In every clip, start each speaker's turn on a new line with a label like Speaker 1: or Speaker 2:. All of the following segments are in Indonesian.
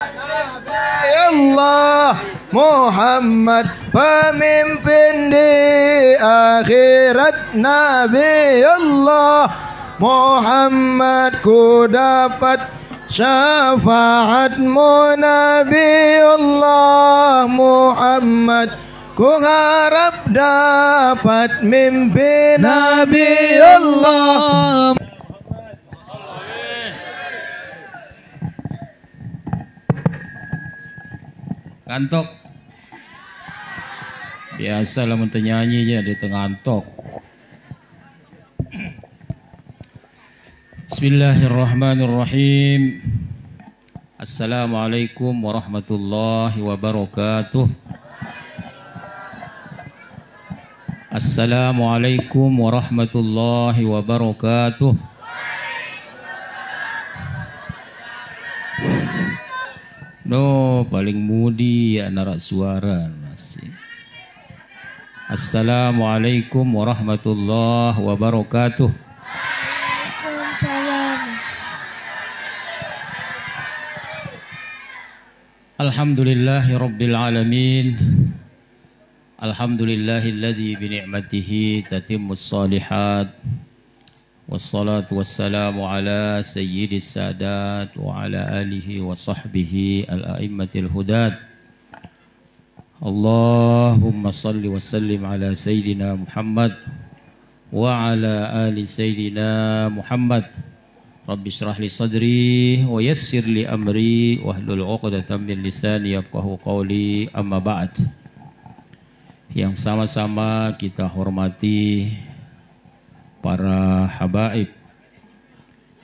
Speaker 1: Allah Muhammad pemimpin di akhirat Nabi Allah Muhammad ku dapat syafaatmu
Speaker 2: Nabi Allah Muhammad ku harap dapat mimpi Nabi Allah
Speaker 1: ngantuk biasa lah nyanyi di tengah antok. Bismillahirrahmanirrahim Assalamualaikum warahmatullahi wabarakatuh Assalamualaikum warahmatullahi wabarakatuh No, paling mudi ya narak suara masih. Assalamualaikum warahmatullahi wabarakatuh. Waalaikumsalam. Alhamdulillahi alamin. Alhamdulillahilladzi bi ni'matihi tatimmus shalihat. والصلاة والسلام على سيد السادات وعلى آله وصحبه الأئمة الهداد اللهم صل وسلم على سيدنا محمد وعلى آل سيدنا محمد رب اشرح لي صدري ويسر لي أمري واحلل عقدة من لساني يفقه قولي أما بعد yang sama-sama kita hormati para habaib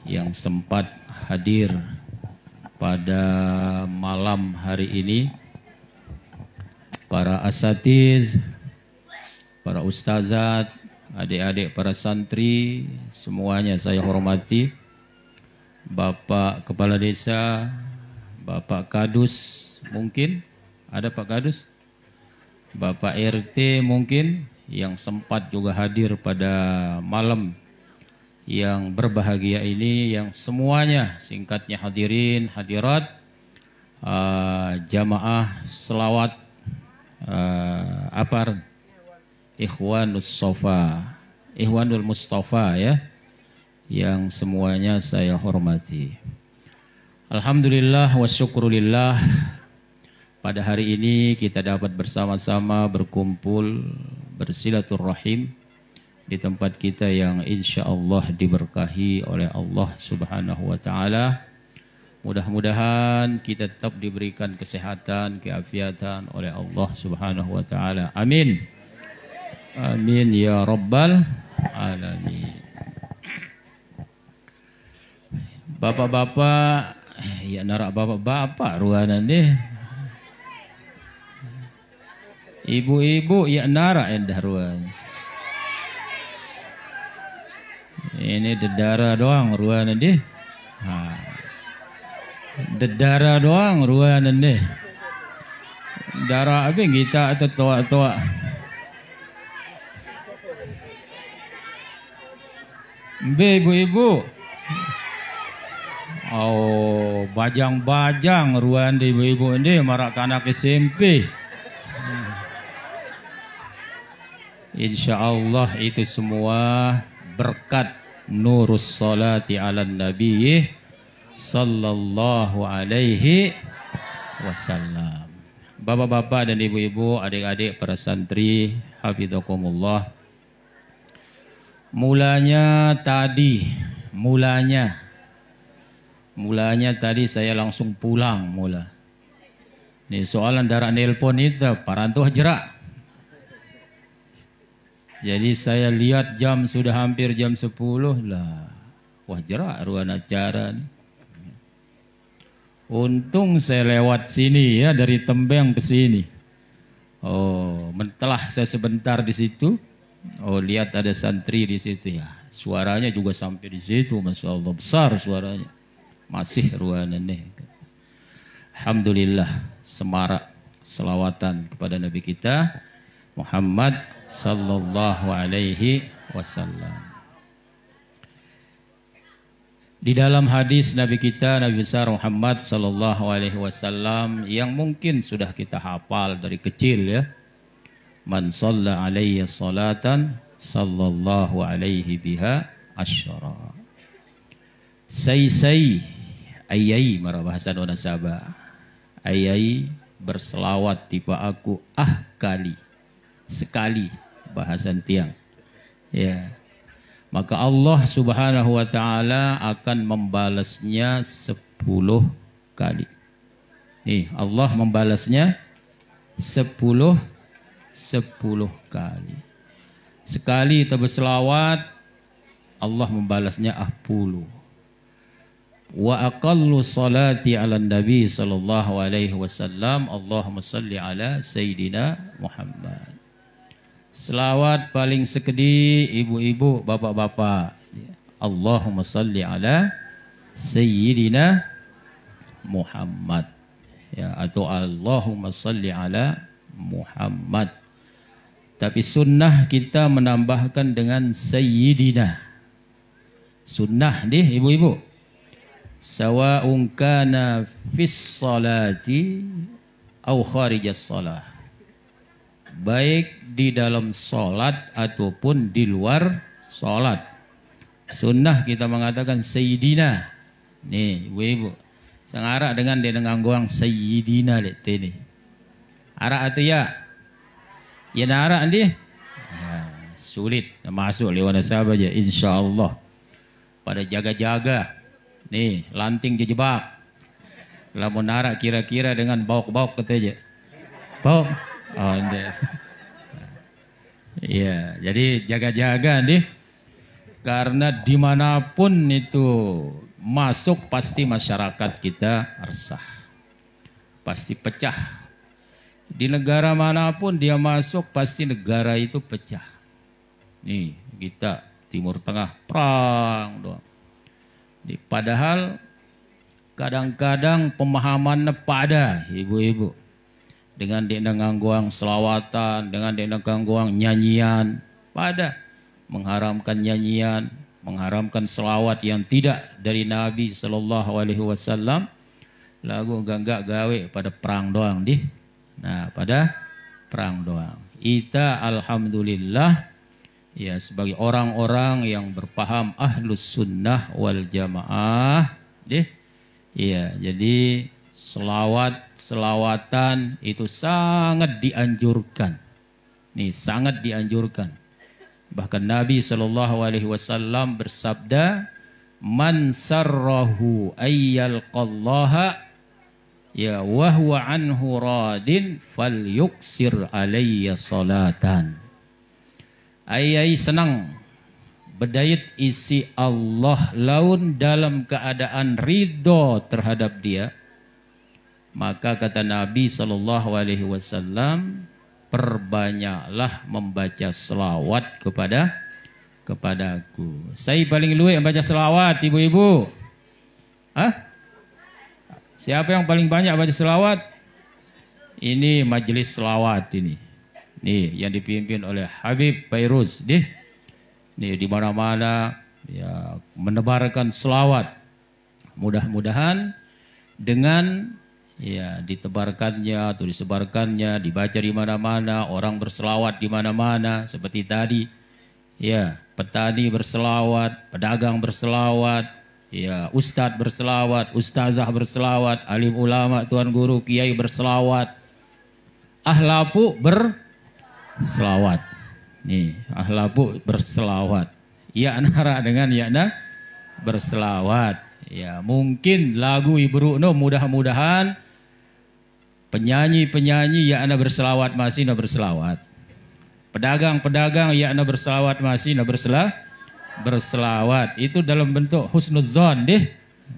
Speaker 1: yang sempat hadir pada malam hari ini, para asatiz, para ustazat, adik-adik para santri, semuanya saya hormati. Bapak Kepala Desa, Bapak Kadus mungkin, ada Pak Kadus? Bapak RT mungkin, yang sempat juga hadir pada malam yang berbahagia ini yang semuanya singkatnya hadirin hadirat uh, jamaah selawat uh, apar ikhwanus sofa ikhwanul mustafa ya yang semuanya saya hormati Alhamdulillah wa syukurillah pada hari ini kita dapat bersama-sama berkumpul bersilaturahim di tempat kita yang insya Allah diberkahi oleh Allah Subhanahu wa taala. Mudah-mudahan kita tetap diberikan kesehatan, keafiatan oleh Allah Subhanahu wa taala. Amin. Amin ya rabbal alamin. Bapak-bapak, ya narak bapak-bapak ruangan deh. Ibu-ibu ya nara eh, ruan. Ini dedara doang ruan ini, Dedara doang ruan ini, Darah apa kita atau tua-tua. Be ibu-ibu. Oh, bajang-bajang ruan di ibu-ibu ini marak anak SMP. Insya Allah itu semua berkat nurus salati ala nabi sallallahu alaihi wasallam. Bapak-bapak dan ibu-ibu, adik-adik para santri, hafizakumullah. Mulanya tadi, mulanya mulanya tadi saya langsung pulang mula. Nih soalan darah nelpon itu parantuh jerak. Jadi saya lihat jam sudah hampir jam 10 lah. Wah jerak ruang acara nih. Untung saya lewat sini ya dari tembeng ke sini. Oh, mentelah saya sebentar di situ. Oh, lihat ada santri di situ ya. Suaranya juga sampai di situ, masya Allah besar suaranya. Masih ruangan ini Alhamdulillah, semarak selawatan kepada Nabi kita Muhammad sallallahu alaihi wasallam. Di dalam hadis Nabi kita Nabi besar Muhammad sallallahu alaihi wasallam yang mungkin sudah kita hafal dari kecil ya. Man shalla alaihi salatan sallallahu alaihi biha asyara. Say say ayai marabahasa bahasa sabah. Ayai berselawat tiba aku ah kali sekali bahasan tiang. Ya. Maka Allah Subhanahu wa taala akan membalasnya 10 kali. Nih, Allah membalasnya 10 10 kali. Sekali kita berselawat Allah membalasnya ahpuluh wa aqallu salati ala nabi sallallahu alaihi wasallam Allahumma salli ala sayyidina Muhammad Selawat paling sekedi ibu-ibu, bapak-bapak. Allahumma salli ala Sayyidina Muhammad. Ya, atau Allahumma salli ala Muhammad. Tapi sunnah kita menambahkan dengan Sayyidina. Sunnah nih ibu-ibu. Sawa'un kana fis salati au kharijas salah baik di dalam sholat ataupun di luar sholat. Sunnah kita mengatakan Sayyidina. Nih, ibu-ibu. Sengarak dengan dia dengan goang Sayyidina lihat ini. Arak atau ya? Ya arak nanti? Ya, sulit. Masuk lewat nasab aja insya-Allah. Pada jaga-jaga. Nih, lanting jejebak. Lamun narak kira-kira dengan bauk-bauk kata aja. Bauk. Oh, iya. jadi jaga-jaga nih. Karena dimanapun itu masuk pasti masyarakat kita resah. Pasti pecah. Di negara manapun dia masuk pasti negara itu pecah. Nih, kita Timur Tengah perang doang. Padahal kadang-kadang pemahamannya pada ibu-ibu dengan diendang gangguan selawatan, dengan diendang gangguan nyanyian. Pada mengharamkan nyanyian, mengharamkan selawat yang tidak dari Nabi Shallallahu Alaihi Wasallam. Lagu gangga gawe pada perang doang di. Nah pada perang doang. Ita alhamdulillah ya sebagai orang-orang yang berpaham ahlus sunnah wal jamaah deh. Iya, jadi selawat, selawatan itu sangat dianjurkan. Nih, sangat dianjurkan. Bahkan Nabi Shallallahu Alaihi Wasallam bersabda, "Man sarrahu ayyal qallaha ya wahwa anhu radin fal yuksir alayya salatan." Ayai senang berdayat isi Allah laun dalam keadaan ridho terhadap dia maka kata Nabi Shallallahu Alaihi Wasallam, perbanyaklah membaca selawat kepada kepadaku. Saya paling yang baca selawat, ibu-ibu. Ah? Siapa yang paling banyak baca selawat? Ini majelis selawat ini. Nih yang dipimpin oleh Habib Bayrus, Nih, nih di mana-mana ya menebarkan selawat. Mudah-mudahan dengan Ya, ditebarkannya atau disebarkannya, dibaca di mana-mana, orang berselawat di mana-mana seperti tadi. Ya, petani berselawat, pedagang berselawat, ya, ustad berselawat, ustazah berselawat, alim ulama, tuan guru, kiai berselawat. Ahlapu berselawat. Nih, ahlapu berselawat. Ya nara dengan ya nah berselawat. Ya, mungkin lagu no mudah-mudahan Penyanyi-penyanyi ya anda berselawat masih anda berselawat. Pedagang-pedagang ya anda berselawat masih anda berselawat berselawat. Itu dalam bentuk husnuzon deh.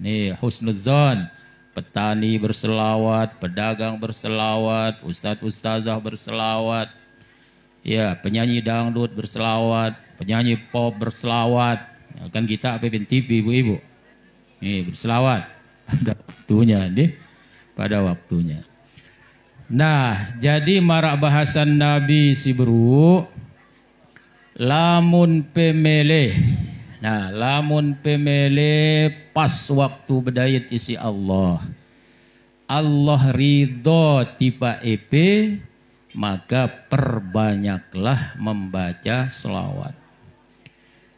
Speaker 1: Nih husnuzon. Petani berselawat, pedagang berselawat, ustadz ustazah berselawat. Ya, penyanyi dangdut berselawat, penyanyi pop berselawat. Ya, kan kita APBN TV ibu-ibu. Nih berselawat Ada waktunya deh. Pada waktunya. Nah, jadi marak bahasan Nabi Sibru lamun pemele. Nah, lamun pemele pas waktu bedayat isi Allah. Allah ridho tiba EP maka perbanyaklah membaca selawat.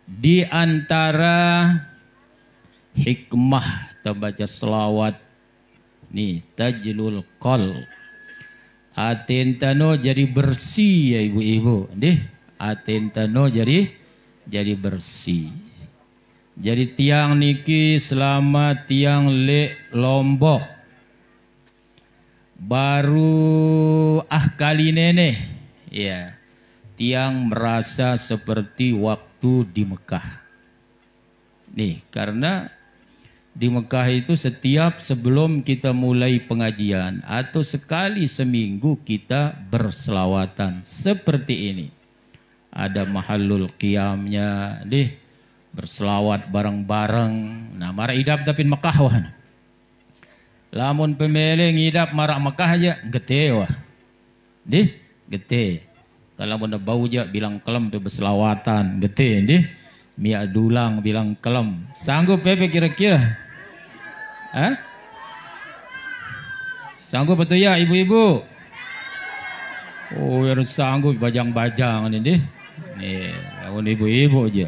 Speaker 1: Di antara hikmah terbaca selawat nih tajlul qalb Atentano jadi bersih ya ibu-ibu. Deh, atentano jadi jadi bersih. Jadi tiang niki selama tiang le lombok. Baru ah kali nenek. Ya. Tiang merasa seperti waktu di Mekah. Nih, karena di Mekah itu setiap sebelum kita mulai pengajian atau sekali seminggu kita berselawatan seperti ini. Ada mahalul qiyamnya, deh berselawat bareng-bareng. Nah, mara idap tapi Mekah wah. Lamun pemeling idap marah Mekah aja gete wah. Deh, gete. Kalau benda bau aja bilang kelem tu berselawatan, gete deh. Mia dulang bilang kelam. Sanggup Pepe kira-kira? Hah? Sanggup betul ya ibu-ibu? Oh, ya, harus sanggup bajang-bajang ini Nih, lawan ibu-ibu aja.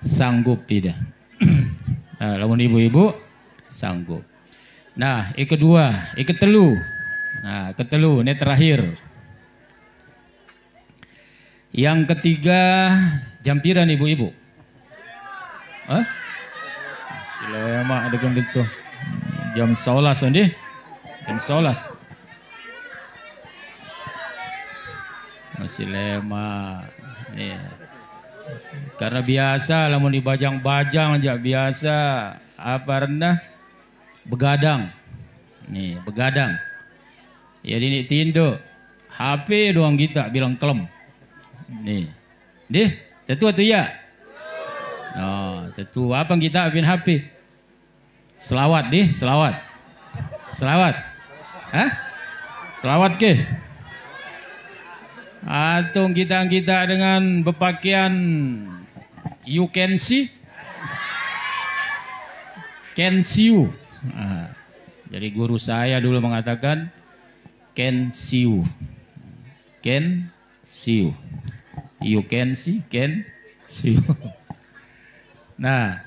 Speaker 1: Sanggup tidak. nah, lawan ibu-ibu sanggup. Nah, yang kedua, yang ketelu. Nah, ketelu ini terakhir. Yang ketiga, jampiran ibu-ibu. Hah? Sila ya, mak ada kan gitu. Jam 11 ni. Jam 11. Masih lema. Ni. Iya. Karena biasa lamun dibajang-bajang aja biasa. Apa rendah? Begadang. nih begadang. ya ini tinduk. HP doang kita bilang kelem. nih Deh, tentu waktu ya. Oh, tetua apa kita bin HP? Selawat deh, selawat. Selawat. Hah? Selawat ke? Atung kita kita dengan berpakaian you can see can see you. Ah. jadi guru saya dulu mengatakan can see you. Can see you. You can see, can see you. Nah,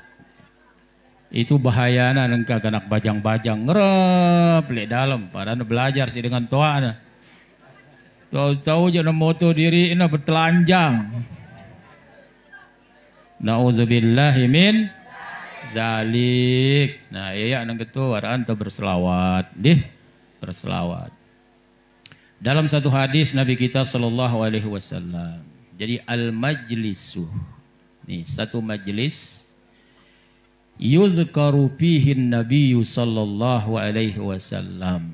Speaker 1: itu bahayana nengka anak bajang-bajang ngerep di dalam padahal belajar sih dengan tuan. Tahu-tahu jangan moto diri ini bertelanjang. Nauzubillahi min dalik. Nah, iya anak iya, itu waraan atau berselawat, deh berselawat. Dalam satu hadis Nabi kita Shallallahu Alaihi Wasallam. Jadi al majlisu di satu majelis yuzkaru fihi nabiyyu sallallahu alaihi wasallam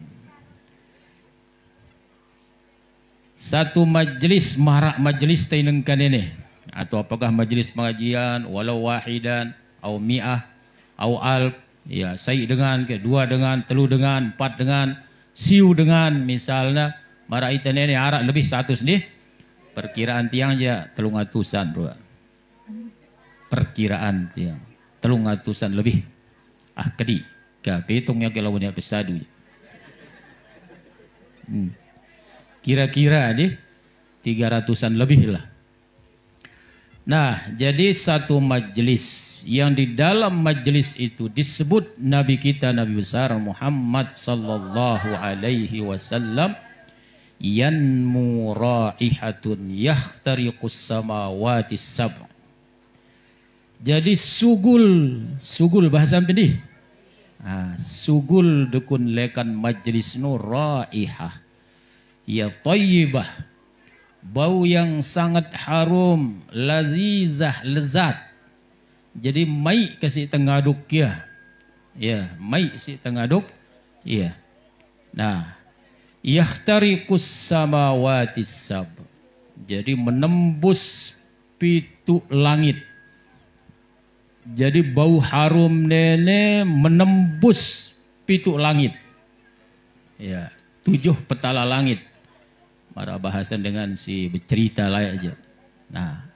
Speaker 1: satu majelis marak majelis tainengkan ini atau apakah majelis pengajian walau wahidan au mi'ah au alf ya sayi dengan kedua dengan telu dengan empat dengan siu dengan misalnya marak itu ini arak lebih satu sendiri perkiraan tiang je telung atusan dua perkiraan ya telung atusan lebih ah kedi ke petungnya ya, ke lawannya pesadu hmm. kira-kira deh tiga ratusan lebih lah nah jadi satu majelis yang di dalam majelis itu disebut Nabi kita Nabi besar Muhammad sallallahu alaihi wasallam yanmu raihatun yahtariqus samawati sab' Jadi sugul, sugul bahasa pedih. Ah, sugul dukun lekan majlis nur raihah. Ya tayyibah. Bau yang sangat harum, lazizah, lezat. Jadi mai kasi tengaduk ya. Ya, mai si tengaduk. Ya. Nah, yahtariqus samawati sab. Jadi menembus pitu langit jadi bau harum nenek menembus pitu langit. Ya, tujuh petala langit. Para bahasan dengan si bercerita lah aja. Nah,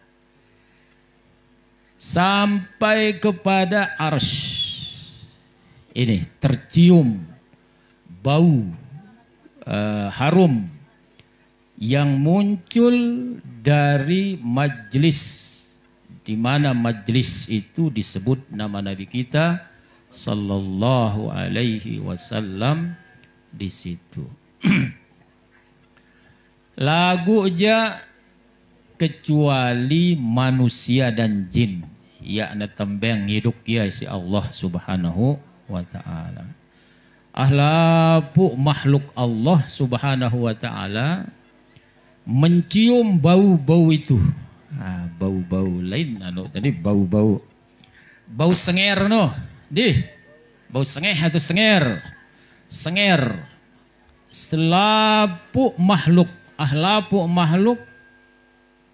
Speaker 1: sampai kepada arsh. Ini tercium bau uh, harum yang muncul dari majlis di mana majlis itu disebut nama Nabi kita sallallahu alaihi wasallam di situ. Lagu aja kecuali manusia dan jin yakni tembeng hidup ya si Allah Subhanahu wa taala. Ahlapu makhluk Allah Subhanahu wa taala mencium bau-bau itu Ah, bau-bau lain anu tadi bau-bau bau senger no. Anu, di bau sengeh atau senger. Senger. Selapu makhluk, ahlapu makhluk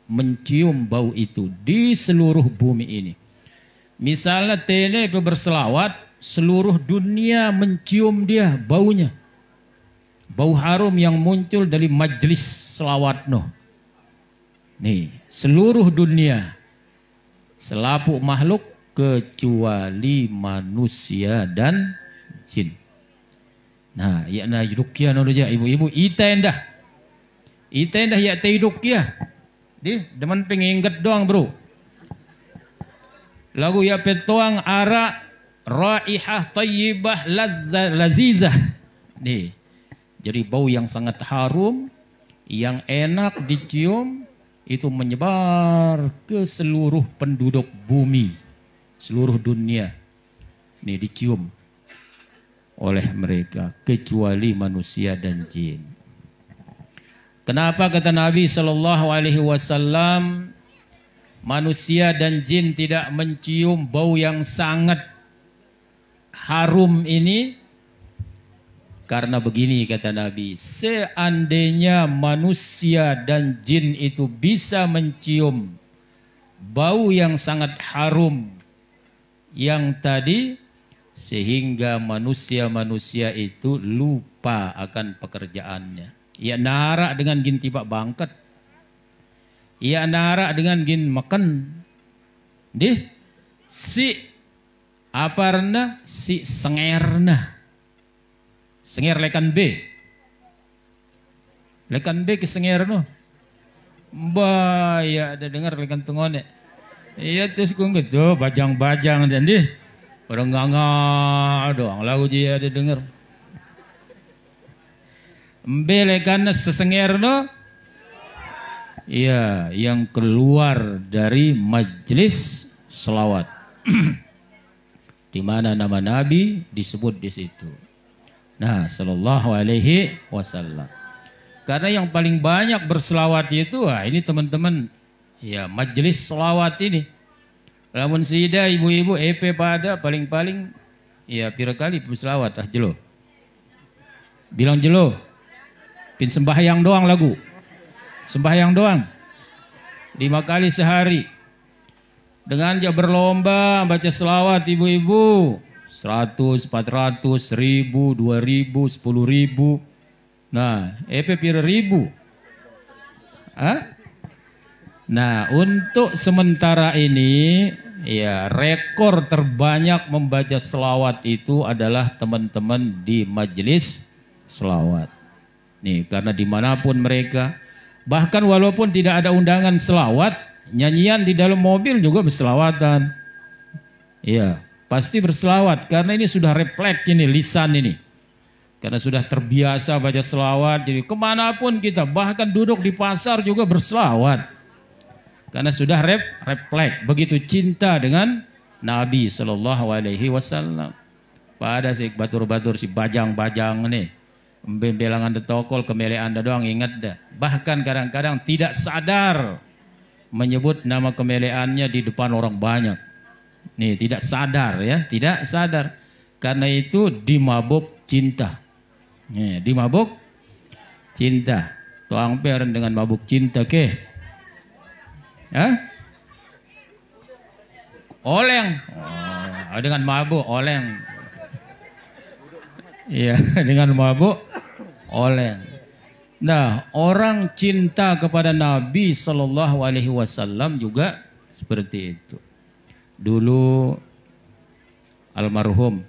Speaker 1: mencium bau itu di seluruh bumi ini. Misalnya tele itu berselawat, seluruh dunia mencium dia baunya. Bau harum yang muncul dari majlis selawat noh Nih, seluruh dunia selapuk makhluk kecuali manusia dan jin. Nah, ya na rukia nuruja ibu-ibu ita endah. Ita endah ya tei rukia. Di demen pengingat doang, Bro. Lagu ya petuang ara raihah tayyibah lazza, lazizah. Nih. Jadi bau yang sangat harum, yang enak dicium, itu menyebar ke seluruh penduduk bumi, seluruh dunia. Ini dicium oleh mereka kecuali manusia dan jin. Kenapa kata Nabi Shallallahu alaihi wasallam manusia dan jin tidak mencium bau yang sangat harum ini karena begini kata Nabi, seandainya manusia dan jin itu bisa mencium bau yang sangat harum yang tadi sehingga manusia-manusia itu lupa akan pekerjaannya. Ia narak dengan gin tiba bangkat. Ia narak dengan gin makan. Dih, si apa aparna si sengerna Sengir lekan B. Lekan B ke sengir no. bah ya ada dengar lekan tungone. Iya terus gue gitu bajang-bajang dan di Orang nganga doang lagu dia ada dengar. Mbe lekan sesengir no. Iya, yang keluar dari majelis selawat. di mana nama Nabi disebut di situ. Nah, sallallahu Alaihi Wasallam. Karena yang paling banyak berselawat itu, wah ini teman-teman, ya majelis selawat ini. Lamun sida ibu-ibu EP pada paling-paling ya pira kali berselawat ah jelo. Bilang jelo. Pin sembahyang doang lagu. Sembahyang doang. Lima kali sehari. Dengan dia berlomba baca selawat ibu-ibu. 100, 400, 1000, 2000, 10000. Nah, eh, EP pira ribu? Hah? Nah, untuk sementara ini ya rekor terbanyak membaca selawat itu adalah teman-teman di majelis selawat. Nih, karena dimanapun mereka, bahkan walaupun tidak ada undangan selawat, nyanyian di dalam mobil juga berselawatan. Iya, Pasti berselawat karena ini sudah refleks ini lisan ini. Karena sudah terbiasa baca selawat, jadi kemanapun kita, bahkan duduk di pasar juga berselawat. Karena sudah rep, refleks, begitu cinta dengan Nabi Shallallahu Alaihi Wasallam. Pada si batur-batur si bajang-bajang nih, belangan detokol kemele anda doang ingat dah. Bahkan kadang-kadang tidak sadar menyebut nama kemeleannya di depan orang banyak. Nih, tidak sadar ya, tidak sadar. Karena itu dimabuk cinta. Nih, dimabuk cinta. Tuang peren dengan mabuk cinta ke? Ya? Oleng. Oh, dengan mabuk oleng. Iya, dengan mabuk oleng. Nah, orang cinta kepada Nabi Shallallahu Alaihi Wasallam juga seperti itu dulu almarhum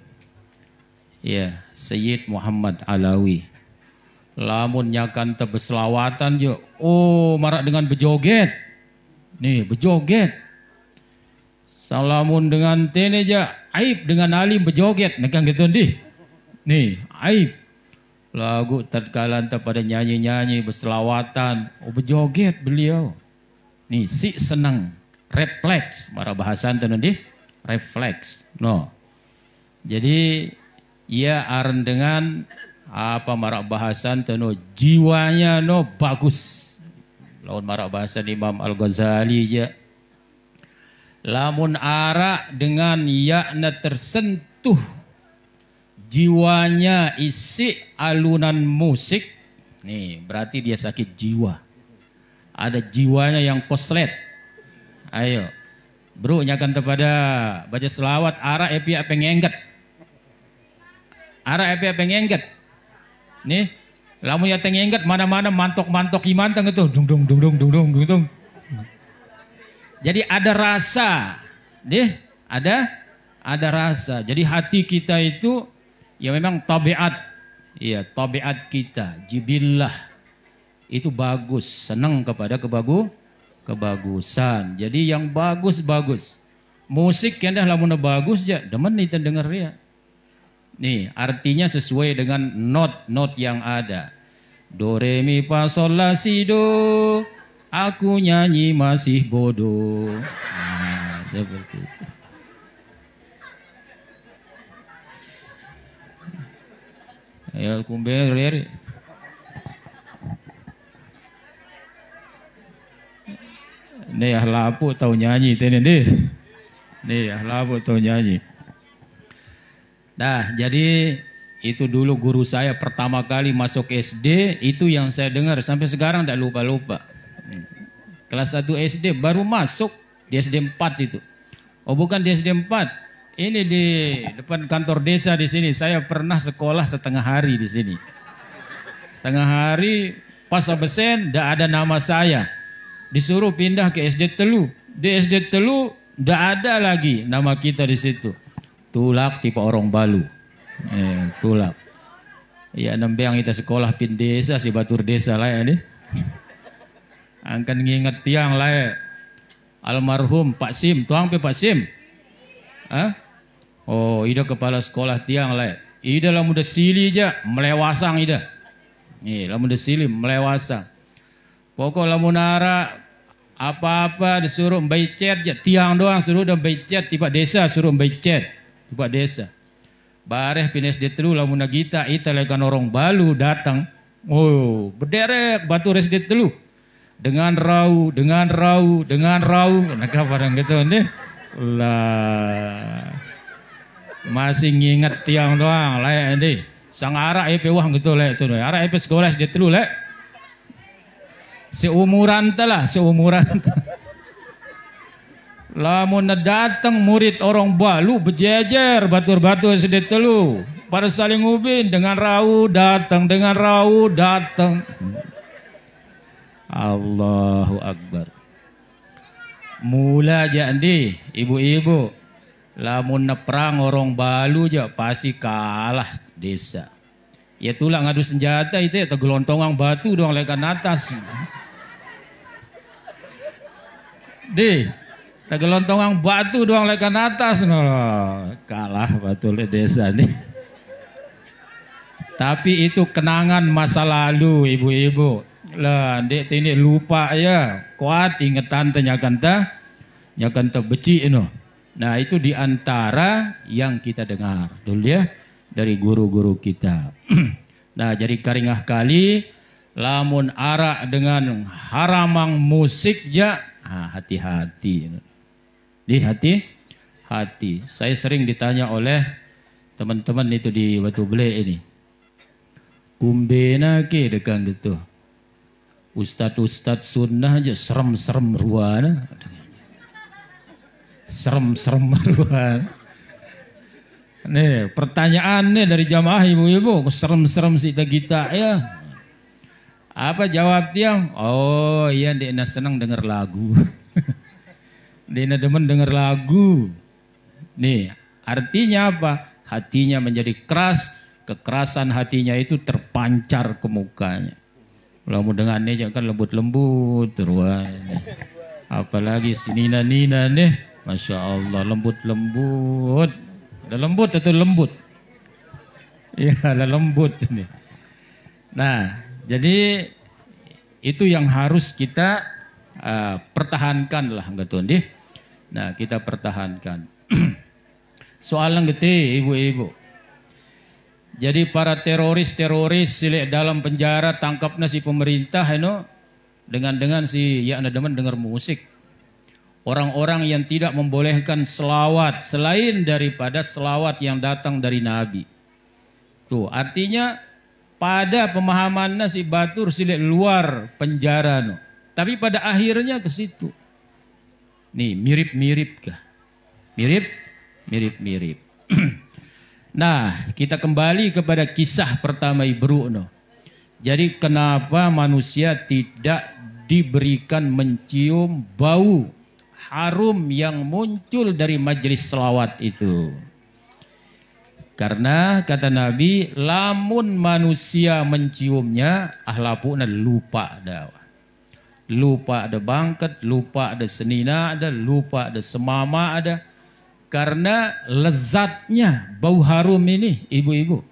Speaker 1: ya Sayyid Muhammad Alawi lamun nyakan tebeselawatan yo oh marak dengan bejoget nih bejoget salamun dengan tene ja aib dengan alim bejoget nekan gitu nih nih aib lagu tatkalan pada nyanyi-nyanyi berselawatan oh bejoget beliau nih si senang refleks para bahasan tenun di. refleks no jadi ia aran dengan apa marak bahasan tenun jiwanya no bagus lawan marak bahasan Imam Al Ghazali ya lamun arak dengan yakna tersentuh jiwanya isi alunan musik nih berarti dia sakit jiwa ada jiwanya yang koslet Ayo. Bro nyakan kepada baca selawat arah epi apa ngengket. Arah epi apa ngengket. Nih, lamun ya tengengket mana-mana mantok-mantok iman teng itu dung dung dung dung dung dung dung. dung. Jadi ada rasa. Nih, ada ada rasa. Jadi hati kita itu ya memang tabiat. Iya, tabiat kita, jibillah. Itu bagus, senang kepada kebagus kebagusan. Jadi yang bagus-bagus. Musik yang dah lamun bagus ya, demen nih denger ya. Nih, artinya sesuai dengan not-not yang ada. Do re mi fa sol la si do. Aku nyanyi masih bodoh. Nah, seperti itu. Ya, kumbel, Nih ah lapo tau nyanyi tene nih. Nih ah lapo tau nyanyi. Nah, jadi itu dulu guru saya pertama kali masuk SD itu yang saya dengar sampai sekarang tidak lupa-lupa. Kelas 1 SD baru masuk di SD 4 itu. Oh bukan di SD 4. Ini di depan kantor desa di sini. Saya pernah sekolah setengah hari di sini. Setengah hari pas absen tidak ada nama saya disuruh pindah ke SD Telu. Di SD Telu ndak ada lagi nama kita di situ. Tulak tipe orang Balu. Eh, tulak. Ya yang kita sekolah pin desa si batur desa lah ya nih. Angkan nginget tiang lah ya. Almarhum Pak Sim, tuang pe Pak Sim. Hah? Oh, ida kepala sekolah tiang lah. Ya. Ida lamun sili aja melewasang ida. Nih, eh, lamun sili, melewasang. Pokok lamunara apa-apa disuruh becet je. Tiang doang suruh dan becet. Tiba desa suruh becet. Tiba desa. Bareh pines ditelu lamun munagita ita lekan orang balu datang. Oh, berderek batu res telu Dengan rau, dengan rau, dengan rau. Nak orang gitu nih Lah. Masih ingat tiang doang lah eh, ni. Sang arah eh, epe wah gitu lah itu. Arah eh, epe sekolah ditelu lah. Seumuran telah, seumuran. Lamun datang murid orang balu berjejer batur-batur sedih telu. Pada saling ubin dengan rau datang, dengan rau datang. Allahu Akbar. Mula jadi ibu-ibu. Lamun neprang orang balu je pasti kalah desa. Ya tulang adu senjata itu ya tegelontongan batu doang lekan atas. D. ang batu doang lekan atas no. Kalah batu le desa nih. Tapi itu kenangan masa lalu ibu-ibu. Lah, dek ini lupa ya. Kuat ingetan tanya kanta. Ya kanta beci no. Nah, itu diantara yang kita dengar dulu ya dari guru-guru kita. nah, jadi keringah kali lamun arak dengan haramang musik ya hati-hati. Di hati, hati. Saya sering ditanya oleh teman-teman itu di Batu Bele ini. Kumbena ke dekan gitu. Ustad-ustad sunnah aja serem-serem ruana. Serem-serem ruana. Nih, pertanyaan nih dari jamaah ibu-ibu, serem-serem si kita ya. Apa jawab dia? Oh iya Dina senang dengar lagu. Dina demen dengar lagu. Nih artinya apa? Hatinya menjadi keras. Kekerasan hatinya itu terpancar ke mukanya. Lalu dengannya jangan kan lembut-lembut terus. Apalagi si Nina Nina nih. Masya Allah lembut-lembut. Ada lembut atau lembut? Iya ada lembut nih. Nah, jadi itu yang harus kita uh, pertahankan lah gitu nih. Nah, kita pertahankan. Soal gede ibu-ibu. Jadi para teroris-teroris silik dalam penjara tangkapnya si pemerintah eno dengan dengan si ya anda demen dengar musik. Orang-orang yang tidak membolehkan selawat selain daripada selawat yang datang dari Nabi. Tuh artinya pada pemahaman nasi Batur silik luar penjara no. Tapi pada akhirnya ke situ. Nih mirip-mirip kah? Mirip? Mirip-mirip. nah kita kembali kepada kisah pertama Ibru no. Jadi kenapa manusia tidak diberikan mencium bau harum yang muncul dari majelis selawat itu. Karena kata Nabi, lamun manusia menciumnya, ahlapuna lupa dah. Lupa ada bangket, lupa ada senina ada, lupa ada semama ada. Karena lezatnya bau harum ini, ibu-ibu.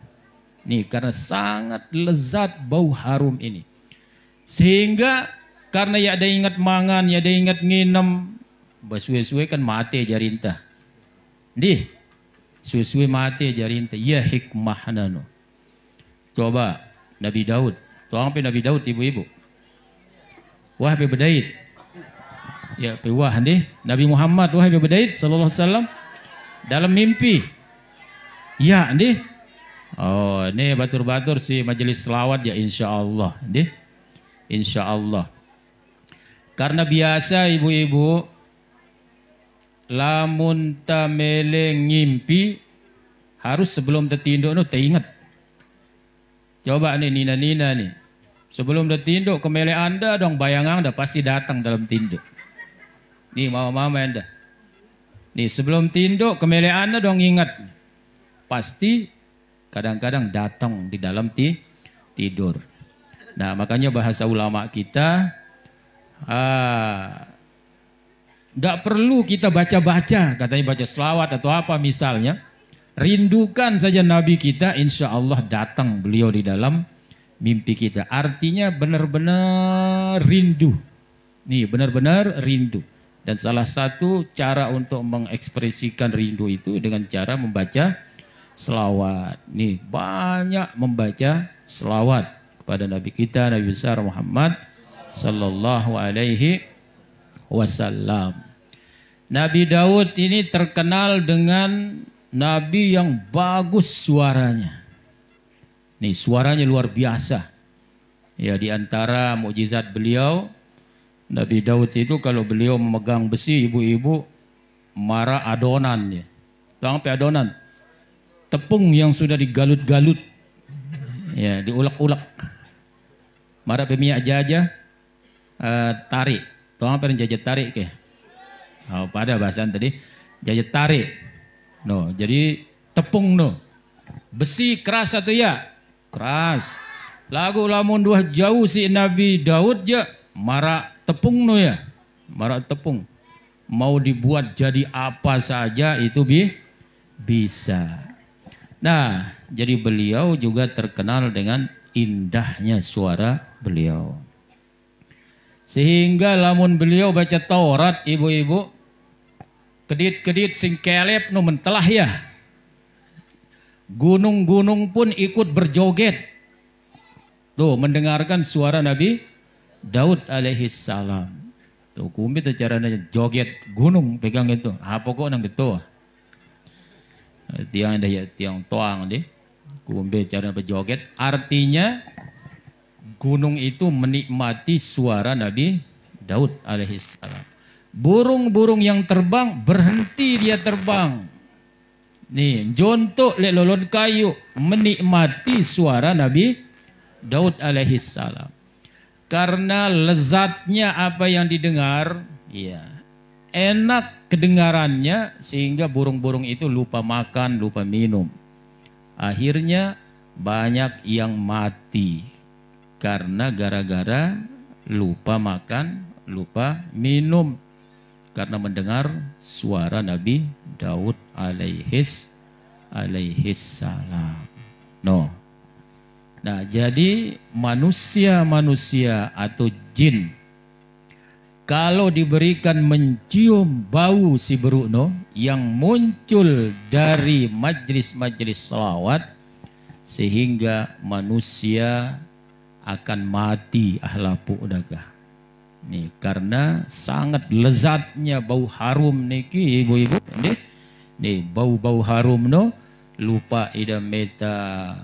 Speaker 1: Nih, karena sangat lezat bau harum ini. Sehingga karena ya ada ingat mangan, ya ada ingat nginem, basuwe kan mati jarintah. nih suwe mati jari ente. Ya hikmah nano. Coba Nabi Daud. Tuang pe Nabi Daud ibu-ibu. Wah pe bedait. Ya pe wah Nabi Muhammad wah pe bedait sallallahu alaihi wasallam dalam mimpi. Ya nih. Oh, ini batur-batur si majelis selawat ya insyaallah, nih Insyaallah. Karena biasa ibu-ibu lamun tamele ngimpi harus sebelum tertinduk nu ingat. Coba nih Nina Nina nih. Sebelum tertinduk kemele Anda dong bayangan Anda pasti datang dalam tinduk. Nih mama-mama Anda. Nih sebelum tinduk kemele Anda dong ingat. Pasti kadang-kadang datang di dalam ti tidur. Nah makanya bahasa ulama kita ah, tidak perlu kita baca-baca, katanya baca selawat atau apa misalnya. Rindukan saja Nabi kita, insya Allah datang beliau di dalam mimpi kita. Artinya benar-benar rindu. Nih, benar-benar rindu. Dan salah satu cara untuk mengekspresikan rindu itu dengan cara membaca selawat. Nih, banyak membaca selawat kepada Nabi kita, Nabi besar Muhammad Sallallahu Alaihi wasallam. Nabi Daud ini terkenal dengan nabi yang bagus suaranya. Nih suaranya luar biasa. Ya di antara mukjizat beliau Nabi Daud itu kalau beliau memegang besi ibu-ibu marah adonan ya. Sampai adonan. Tepung yang sudah digalut-galut. Ya, diulek-ulek. Marah berminyak jajah uh, tarik. Tolong apa jajet tarik ke? Oh, pada bahasan tadi jajet tarik. No, jadi tepung no. Besi keras atau ya? Keras. Lagu lamun dua jauh si Nabi Daud ya marak tepung no ya. Marak tepung. Mau dibuat jadi apa saja itu bi bisa. Nah, jadi beliau juga terkenal dengan indahnya suara beliau. Sehingga lamun beliau baca Taurat ibu-ibu kedit-kedit sing kelep nu mentelah ya. Gunung-gunung pun ikut berjoget. Tuh mendengarkan suara Nabi Daud alaihi salam. Tuh tuh caranya joget gunung pegang itu. Apa ah, kok nang gitu. Tiang dah ya tiang toang deh. Kumbe cara berjoget artinya gunung itu menikmati suara Nabi Daud alaihissalam. Burung-burung yang terbang berhenti dia terbang. Nih, jontok lelolon kayu menikmati suara Nabi Daud alaihissalam. Karena lezatnya apa yang didengar, ya enak kedengarannya sehingga burung-burung itu lupa makan, lupa minum. Akhirnya banyak yang mati karena gara-gara lupa makan, lupa minum karena mendengar suara Nabi Daud alaihis alaihis salam. No. Nah, jadi manusia-manusia atau jin kalau diberikan mencium bau si Bruno yang muncul dari majlis-majlis salawat sehingga manusia akan mati ahla daga. Nih, karena sangat lezatnya bau harum niki ibu-ibu. Nih, nih bau-bau harum no lupa ida meta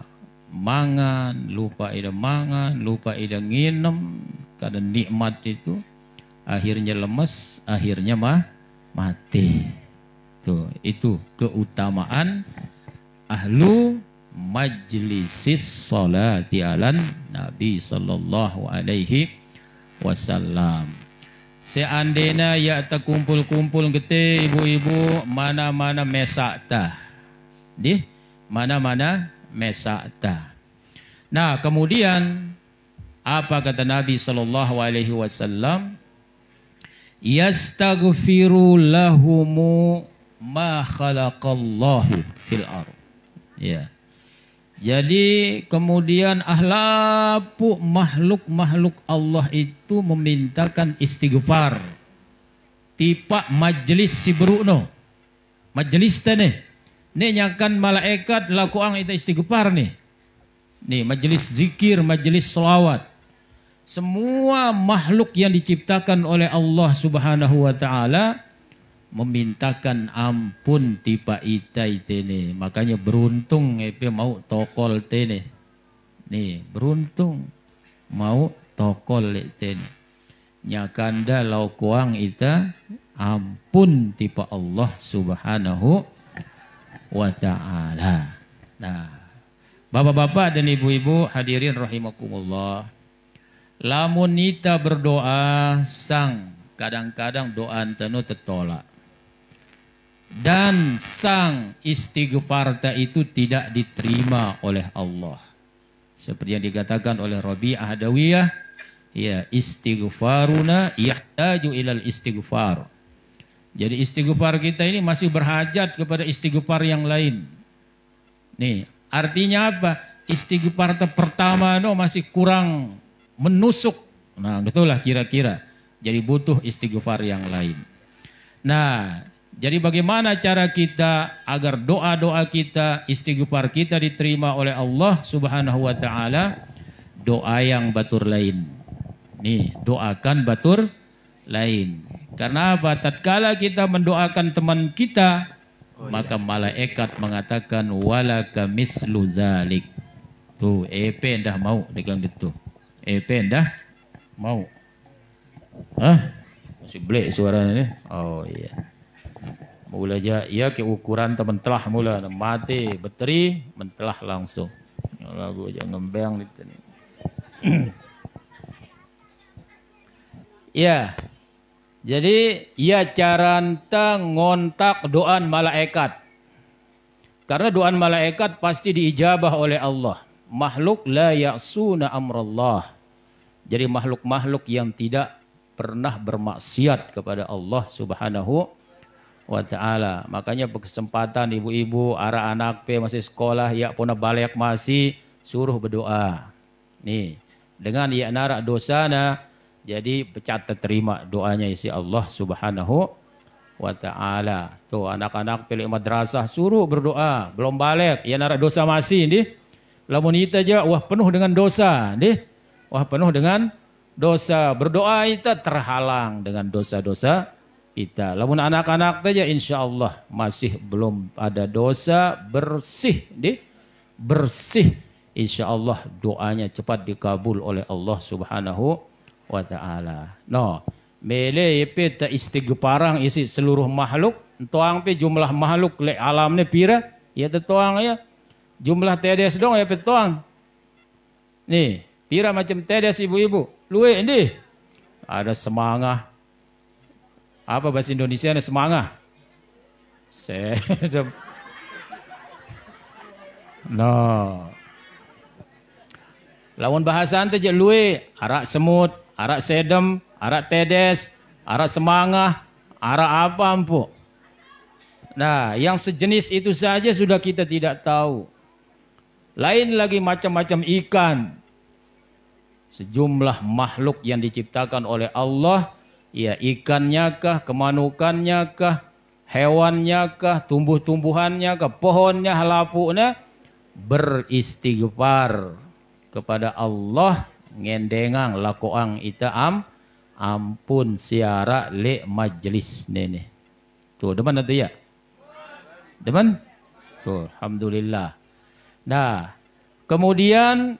Speaker 1: mangan, lupa ida mangan, lupa ida nginem karena nikmat itu akhirnya lemes, akhirnya mah mati. Tuh, itu keutamaan ahlu majlisis salati alan Nabi sallallahu alaihi wasallam. Seandainya ya terkumpul-kumpul gete ibu-ibu mana-mana mesak tah. Di mana-mana mesak tah. Nah, kemudian apa kata Nabi sallallahu alaihi wasallam? Yastaghfiru lahumu ma khalaqallahu fil ardh. Ya. Jadi kemudian ahlapu makhluk-makhluk Allah itu memintakan istighfar. Tipe majlis si Bruno. Majlis tene. Ini nyakan malaikat lakuang itu istighfar nih. Nih majlis zikir, majlis selawat. Semua makhluk yang diciptakan oleh Allah subhanahu wa ta'ala memintakan ampun tiba itai tene. Makanya beruntung epe mau tokol tene. Nih, beruntung mau tokol tene. Nyakanda lau kuang ita ampun tiba Allah subhanahu wa ta'ala. Nah, bapak-bapak dan ibu-ibu hadirin rahimakumullah. Lamun nita berdoa sang kadang-kadang doa antenu tertolak dan sang istighfar itu tidak diterima oleh Allah. Seperti yang dikatakan oleh Rabi'ah Adawiyah, ya istighfaruna yahtaju ilal istighfar. Jadi istighfar kita ini masih berhajat kepada istighfar yang lain. Nih, artinya apa? Istighfar pertama no masih kurang menusuk. Nah, betul lah kira-kira. Jadi butuh istighfar yang lain. Nah, jadi bagaimana cara kita agar doa-doa kita, istighfar kita diterima oleh Allah Subhanahu wa taala? Doa yang batur lain. Nih, doakan batur lain. Karena apa? Tatkala kita mendoakan teman kita, oh, iya. maka iya. malaikat mengatakan wala kamislu dzalik. Tuh, EP dah mau dengan gitu. EP dah mau. Hah? Masih blek suaranya. Oh iya. Mula ja ya ia ke ukuran teman telah mula mati bateri mentelah langsung. Lagu aja ngembang ni ya ya. Jadi ia ya cara ngontak doan malaikat. Karena doan malaikat pasti diijabah oleh Allah. Makhluk la ya'suna amrallah. Jadi makhluk-makhluk yang tidak pernah bermaksiat kepada Allah Subhanahu wa wa taala. Makanya kesempatan ibu-ibu, arah anak pe masih sekolah, ya puna balik masih suruh berdoa. Nih, dengan ya narak dosana jadi pecat terima doanya isi Allah Subhanahu wa taala. Tuh anak-anak pilih madrasah suruh berdoa, belum balik, ya narak dosa masih nih. Lamun kita aja wah penuh dengan dosa, nih. Wah penuh dengan dosa. Berdoa itu terhalang dengan dosa-dosa kita. Lamun anak-anak saja ya insya Allah masih belum ada dosa bersih deh. Bersih. Insya Allah doanya cepat dikabul oleh Allah subhanahu wa ta'ala. No. Mele pe ta istighfarang isi seluruh makhluk. Tuang pe jumlah makhluk le alamnya pira. Ya tuang ya. Jumlah tedes dong ya pe tuang. Nih. Pira macam tedes ibu-ibu. Luwe ini. Ada semangat. Apa bahasa Indonesia ini semangat, Sedap. No. Lawan bahasa ante je luwe, arak semut, arak sedem, arak tedes, arak semangat arak apa ampu. Nah, yang sejenis itu saja sudah kita tidak tahu. Lain lagi macam-macam ikan. Sejumlah makhluk yang diciptakan oleh Allah ya ikannya kah, kemanukannya kah, hewannya kah, tumbuh-tumbuhannya kah, pohonnya, halapunya beristighfar kepada Allah ngendengang lakoang ita am ampun siara le majlis nene. Tuh deman nanti ya. deman. Tuh, alhamdulillah. Nah, kemudian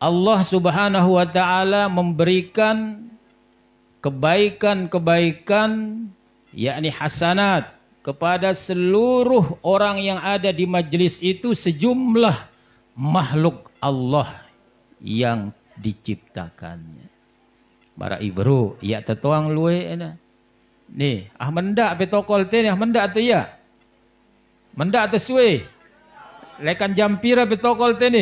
Speaker 1: Allah Subhanahu wa taala memberikan kebaikan-kebaikan yakni hasanat kepada seluruh orang yang ada di majelis itu sejumlah makhluk Allah yang diciptakannya. Para ibru, ya tetuang luwe ena. Nih, ah mendak petokol tokol ah mendak tu ya. Mendak tu suwe. Lekan jampira petokol tokol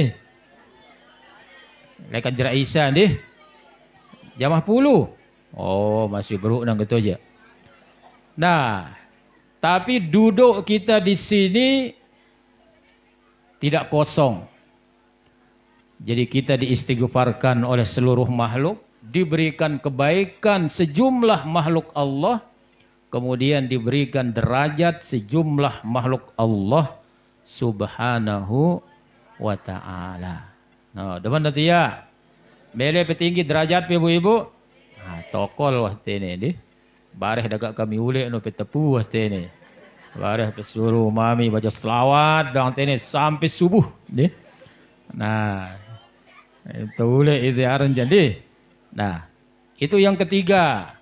Speaker 1: Lekan jera Isa ni. Jamah puluh. Oh, masih berhutang gitu aja. Nah, tapi duduk kita di sini tidak kosong. Jadi kita diistighfarkan oleh seluruh makhluk, diberikan kebaikan sejumlah makhluk Allah, kemudian diberikan derajat sejumlah makhluk Allah subhanahu wa ta'ala. Nah, depan nanti ya. Bele petinggi derajat ibu-ibu. Ha, tokol waktu ni dia. Bareh dekat kami ulik no tepu waktu ni. Bareh pe suruh mami baca selawat dang tini sampai subuh dia. Nah, itu eh, ulik itu aran jadi. Nah, itu yang ketiga.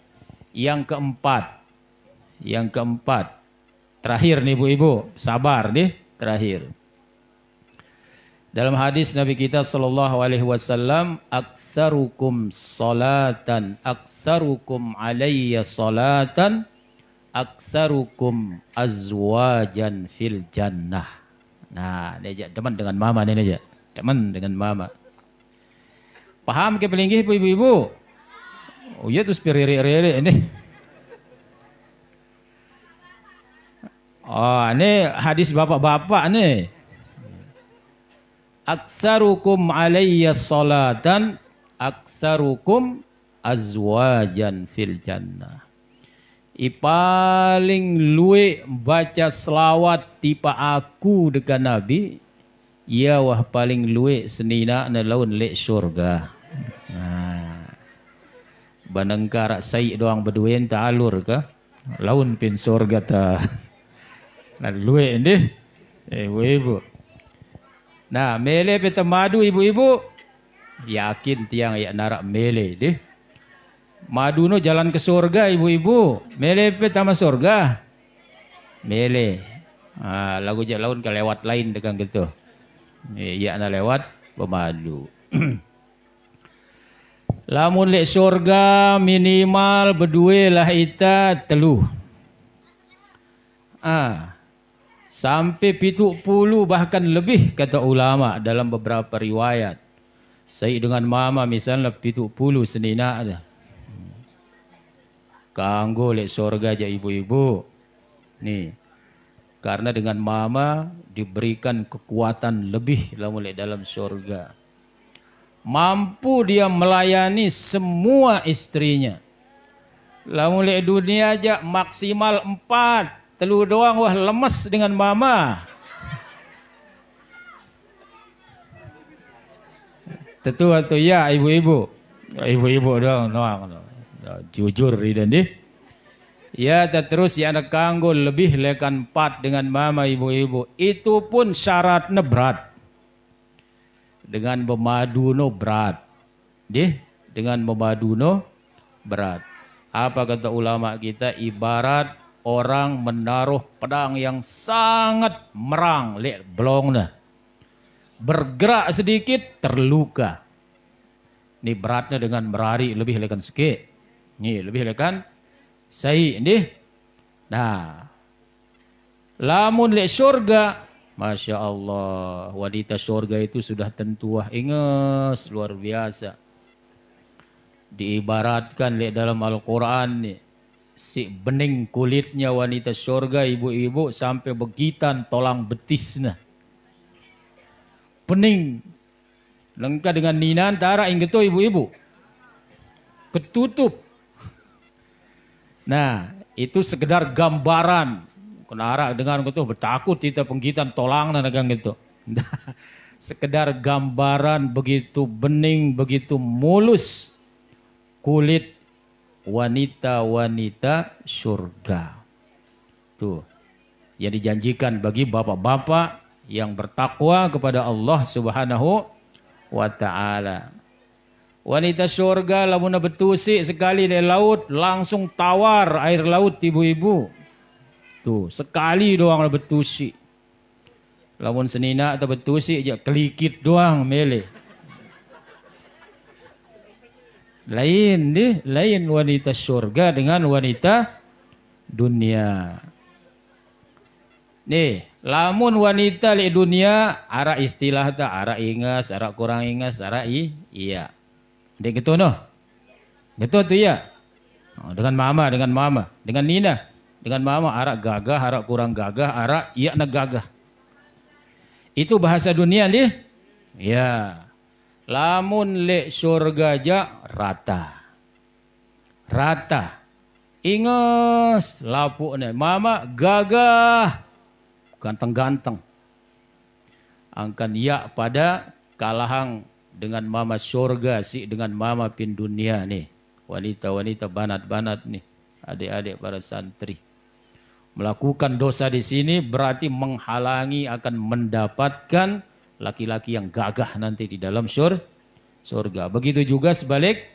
Speaker 1: Yang keempat. Yang keempat. Terakhir nih ibu-ibu, sabar nih terakhir. Dalam hadis Nabi kita sallallahu alaihi wasallam, "Aktsarukum salatan, aktsarukum alayya salatan, aktsarukum azwajan fil jannah." Nah, ini aja teman dengan mama ini aja. Teman dengan mama. Paham ke pelinggi ibu-ibu? Oh iya tuh piriri-riri ini. Oh, ah, ini hadis bapak-bapak nih aktsarukum alayya salatan aktsarukum azwajan fil jannah. I paling luwe baca selawat tipe aku dekat Nabi. Ya wah paling luwe senina na laun lek surga. Nah. Bandang karak doang berduin tak alur ke? Laun pin surga ta. Nah luwe ni. Eh webu. Nah, mele pita madu ibu-ibu. Yakin tiang ya narak mele deh. Madu no jalan ke surga ibu-ibu. Mele pita sama surga. Mele. Ah, lagu jalan ke lewat lain dengan gitu. E, ya na lewat pemadu. Lamun lek surga minimal berdua lah ita teluh. Ah, Sampai pitu puluh bahkan lebih kata ulama dalam beberapa riwayat. Saya dengan mama misalnya pitu puluh senina ada. Kanggo lek sorga aja ibu-ibu. Nih. Karena dengan mama diberikan kekuatan lebih mulai dalam sorga. Mampu dia melayani semua istrinya. Lah mulai dunia aja maksimal empat. Telur doang, wah lemes dengan mama. Tentu atau ya ibu-ibu. Ibu-ibu doang, doang. Ya, jujur dan deh. Ya terus ya anak kanggul lebih lekan pat dengan mama ibu-ibu. Itu pun syarat berat. Dengan memadu no berat. Deh, dengan memadu no berat. Apa kata ulama kita ibarat orang menaruh pedang yang sangat merang, lek belongnya. Bergerak sedikit terluka. Ini beratnya dengan berari lebih lekan sikit. Ini lebih lekan sai ini. Nah. Lamun lek syurga. Masya Allah. Wanita syurga itu sudah tentu wah inges. Luar biasa. Diibaratkan lek dalam Al-Quran nih si bening kulitnya wanita syurga ibu-ibu sampai begitan tolang betisnya. Pening lengkap dengan ninan yang inggeto ibu-ibu. Ketutup. Nah, itu sekedar gambaran. Kenara dengan ketua bertakut kita penggitan tolang nah, dan gitu. sekedar gambaran begitu bening, begitu mulus kulit wanita-wanita surga. Tuh. Yang dijanjikan bagi bapak-bapak yang bertakwa kepada Allah Subhanahu wa taala. Wanita surga lamun betusi sekali dari laut langsung tawar air laut ibu-ibu. Tuh, sekali doang betusi. Lamun senina atau betusi aja kelikit doang meleh. Lain deh, lain wanita surga dengan wanita dunia. Nih, lamun wanita di dunia, arah istilah tak, arah ingas, arah kurang ingas, arah i, iya. Dek gitu noh. Gitu tu ya. dengan mama, dengan mama, dengan Nina, dengan mama arak gagah, arak kurang gagah, arak iya negagah Itu bahasa dunia nih. Ya. Lamun le surga ja rata. Rata. Inges ne Mama gagah. Ganteng-ganteng. Angkan ya pada kalahang dengan mama surga si dengan mama pin dunia nih. Wanita-wanita banat-banat nih. Adik-adik para santri melakukan dosa di sini berarti menghalangi akan mendapatkan laki-laki yang gagah nanti di dalam syur, surga. Begitu juga sebalik,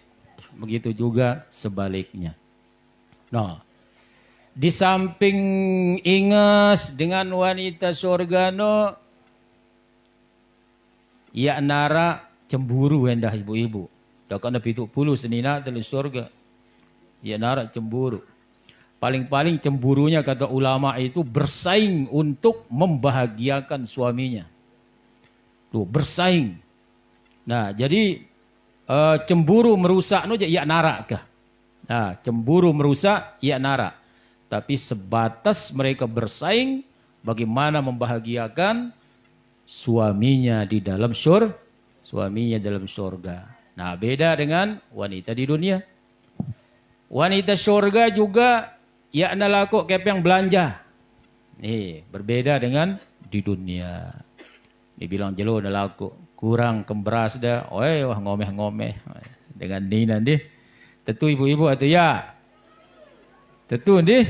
Speaker 1: begitu juga sebaliknya. Nah, di samping ingas dengan wanita surga no, ya nara cemburu hendah ibu-ibu. nabi pituk puluh senina telis surga. Ya nara cemburu. Paling-paling cemburunya kata ulama itu bersaing untuk membahagiakan suaminya. Tuh, bersaing. Nah, jadi e, cemburu merusak no ya narakah. Nah, cemburu merusak ya narak. Tapi sebatas mereka bersaing bagaimana membahagiakan suaminya di dalam syur, suaminya dalam surga. Nah, beda dengan wanita di dunia. Wanita surga juga ya laku kepeng belanja. Nih, berbeda dengan di dunia. Dibilang jelo udah laku, kurang keberas dah, oi wah ngomeh-ngomeh. Dengan ni nanti, tentu ibu-ibu atau ya, tentu nanti.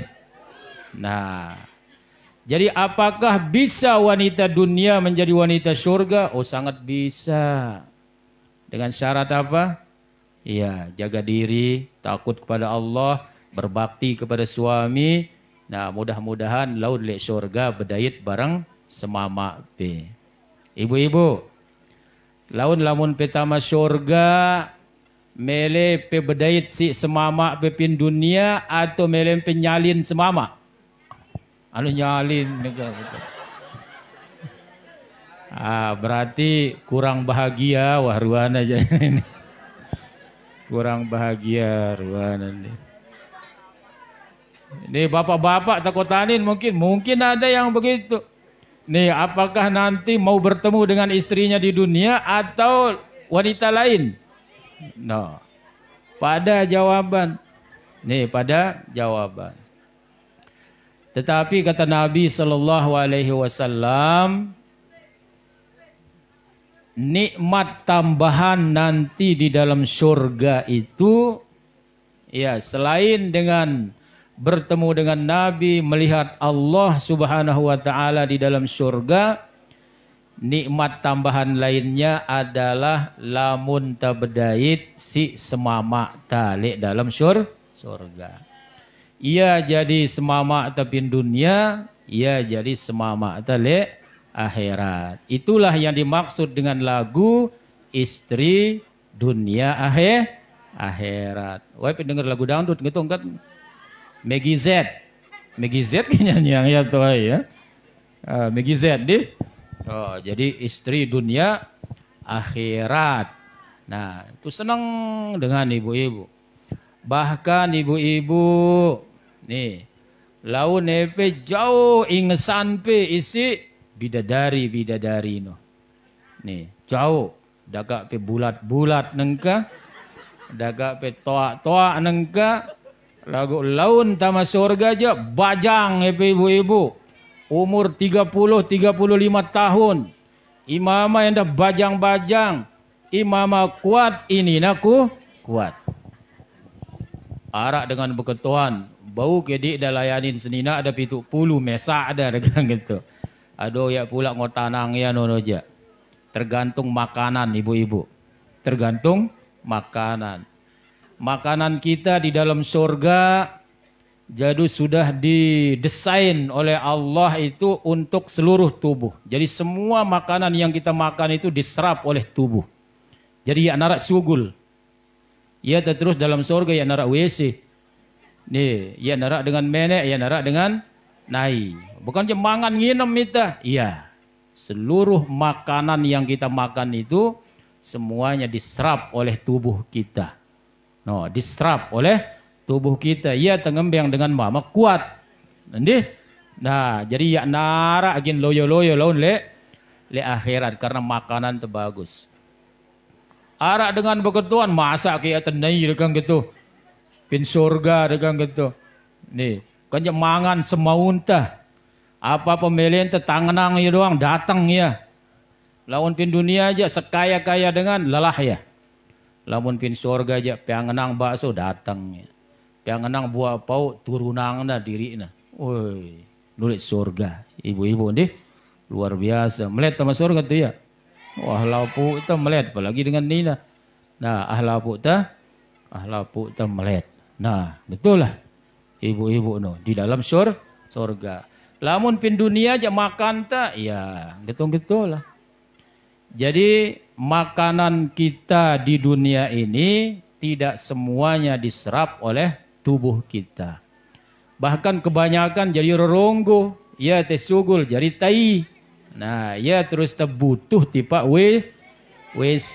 Speaker 1: Nah, jadi apakah bisa wanita dunia menjadi wanita surga? Oh sangat bisa. Dengan syarat apa? Iya, jaga diri, takut kepada Allah, berbakti kepada suami. Nah, mudah-mudahan laut lek surga berdayat bareng semama be. Ibu-ibu, laun lamun petama syurga, mele pebedait si semama pepin dunia atau mele penyalin semama. Anu nyalin Ah, berarti kurang bahagia wah ruana ini. Kurang bahagia ruana ini. Ini bapak-bapak takut tanin mungkin mungkin ada yang begitu. Nih, apakah nanti mau bertemu dengan istrinya di dunia atau wanita lain? No. Pada jawaban. Nih, pada jawaban. Tetapi kata Nabi sallallahu alaihi wasallam nikmat tambahan nanti di dalam surga itu ya selain dengan bertemu dengan Nabi, melihat Allah Subhanahu wa taala di dalam surga, nikmat tambahan lainnya adalah lamun tabedait si semama talik dalam sur surga. Ia jadi semama tepin dunia, ia jadi semama talik akhirat. Itulah yang dimaksud dengan lagu istri dunia akhir akhirat. Wah, pendengar lagu dangdut gitu enggak? Kan? Maggie Z. Maggie Z kayaknya yang ya tuh ya. Uh, Maggie Z di. Oh, jadi istri dunia akhirat. Nah, itu senang dengan ibu-ibu. Bahkan ibu-ibu nih lau nepe jauh ingesan pe isi bidadari bidadari no. Nih, jauh dagak pe bulat-bulat nengka dagak pe toak-toak nengka Lagu laun tama surga aja bajang ya, ibu-ibu. Umur 30 35 tahun. Imama yang dah bajang-bajang. Imama kuat ini naku kuat. Arak dengan beketuan. Bau kedik dah layanin senina ada pitu puluh mesak ada dengan gitu. Aduh ya pula ngotanang ya nono aja. Tergantung makanan ibu-ibu. Tergantung makanan makanan kita di dalam surga jadi sudah didesain oleh Allah itu untuk seluruh tubuh. Jadi semua makanan yang kita makan itu diserap oleh tubuh. Jadi ya narak sugul. Ya terus dalam surga ya narak WC. Nih, ya narak dengan menek, ya narak dengan nai. Bukan cuma mangan nginem kita. Iya. Seluruh makanan yang kita makan itu semuanya diserap oleh tubuh kita. No, diserap oleh tubuh kita. Ia tengembang dengan mama kuat. Nanti, nah jadi ya nara agin loyo-loyo laun le le akhirat karena makanan tu bagus. Arak dengan beketuan masa kayak tenai dengan gitu. Pin surga dengan gitu. Nih, kan mangan semaunta. Apa pemilihan tetangenang ya doang datang ya. Lawan pin dunia aja sekaya-kaya dengan lelah ya. Lamun pin surga aja piangenang bakso datang. ya, Piangenang buah pau turunang na diri na. Woi, nulis surga. Ibu-ibu deh luar biasa. melihat sama surga tuh ya. Wah lapu itu melihat, apalagi dengan Nina. Nah, ahlapu ta ahlapu ta melihat Nah, betul lah. Ibu-ibu no di dalam sur surga. Lamun pin dunia aja makan tak, ya, gitu-gitu lah. Jadi makanan kita di dunia ini tidak semuanya diserap oleh tubuh kita. Bahkan kebanyakan jadi roronggo, ya tesugul jadi tai. Nah, ya terus terbutuh tipe w WC